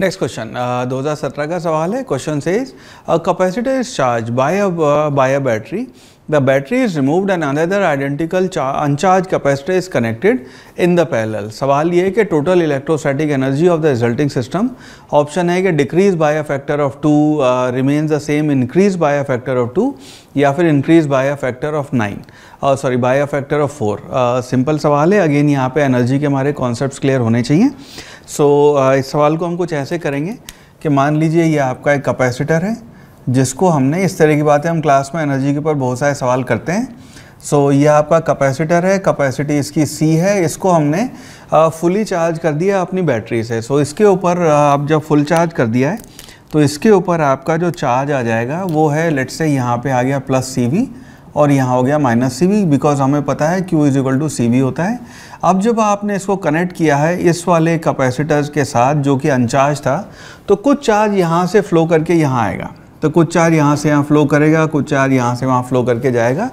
next question uh, दो हज़ार सत्रह का सवाल है question says capacitor is charge by by a battery the battery is removed and another identical uncharge capacitor is connected in the parallel सवाल ये है कि total electrostatic energy of the resulting system option है कि decrease by a factor of two remains the same increase by a factor of two या फिर increase by a factor of nine sorry by a factor of four simple सवाल है again यहाँ पे energy के हमारे कॉन्सेप्ट क्लियर होने चाहिए सो so, uh, इस सवाल को हम कुछ ऐसे करेंगे कि मान लीजिए ये आपका एक कैपेसिटर है जिसको हमने इस तरह की बातें हम क्लास में एनर्जी के ऊपर बहुत सारे सवाल करते हैं सो so, ये आपका कैपेसिटर है कैपेसिटी इसकी सी है इसको हमने फुली uh, चार्ज कर दिया अपनी बैटरी से सो so, इसके ऊपर uh, आप जब फुल चार्ज कर दिया है तो इसके ऊपर आपका जो चार्ज आ जाएगा वो है लेट से यहाँ पे आ गया प्लस सी वी और यहाँ हो गया माइनस सी वी बिकॉज हमें पता है Q is equal to C V होता है अब जब आपने इसको कनेक्ट किया है इस वाले कैपेसिटर्स के साथ जो कि अनचार्ज था तो कुछ चार्ज यहाँ से फ्लो करके यहाँ आएगा तो कुछ चार्ज यहाँ से यहाँ फ्लो करेगा कुछ चार्ज यहाँ से वहाँ फ्लो करके जाएगा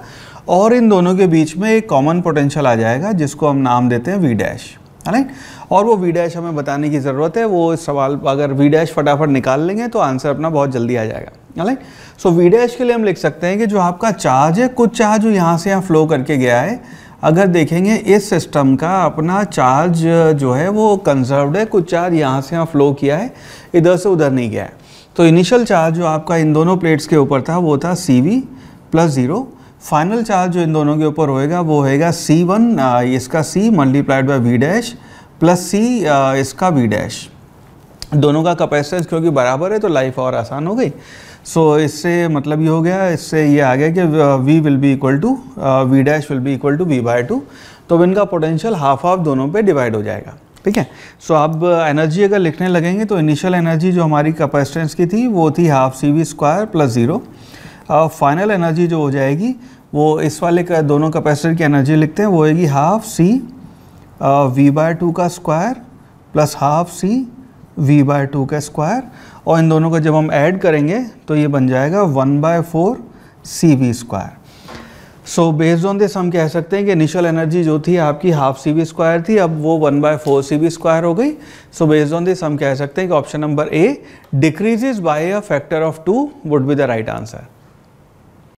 और इन दोनों के बीच में एक कॉमन पोटेंशियल आ जाएगा जिसको हम नाम देते हैं वी डैश राइट और वो वी डैश हमें बताने की ज़रूरत है वो सवाल अगर वी डैश फटाफट निकाल लेंगे तो आंसर अपना बहुत जल्दी आ जाएगा अलग सो वी डैश के लिए हम लिख सकते हैं कि जो आपका चार्ज है कुछ चार्ज जो यहाँ से यहाँ फ्लो करके गया है अगर देखेंगे इस सिस्टम का अपना चार्ज जो है वो कंजर्व्ड है कुछ चार्ज यहाँ से यहाँ फ्लो किया है इधर से उधर नहीं गया है तो इनिशियल चार्ज जो आपका इन दोनों प्लेट्स के ऊपर था वो था C V plus zero final charge जो इन दोनों के ऊपर होएगा वो होएगा सी वन इसका C multiplied by V dash plus C इसका वी डैश दोनों का कैपेसिटेंस क्योंकि बराबर है तो लाइफ और आसान हो गई सो so, इससे मतलब ये हो गया इससे ये आ गया कि v will be equal to v dash will be equal to V by two तो इनका पोटेंशियल हाफ ऑफ दोनों पे डिवाइड हो जाएगा ठीक है सो अब एनर्जी अगर लिखने लगेंगे तो इनिशियल एनर्जी जो हमारी कैपेसिटेंस की थी वो थी half C V square plus zero final energy जो हो जाएगी वो इस वाले का दोनों कैपेसिटर की एनर्जी लिखते हैं वो होगी half C V by two का square plus half C v by two का स्क्वायर और इन दोनों को जब हम ऐड करेंगे तो ये बन जाएगा one by four C V square so based on this हम कह सकते हैं कि इनिशियल एनर्जी जो थी आपकी हाफ सी वी स्क्वायर थी अब वो one by four C V square हो गई सो बेस्ड ऑन दिस हम कह सकते हैं कि option number A decreases by a factor of two would be the right answer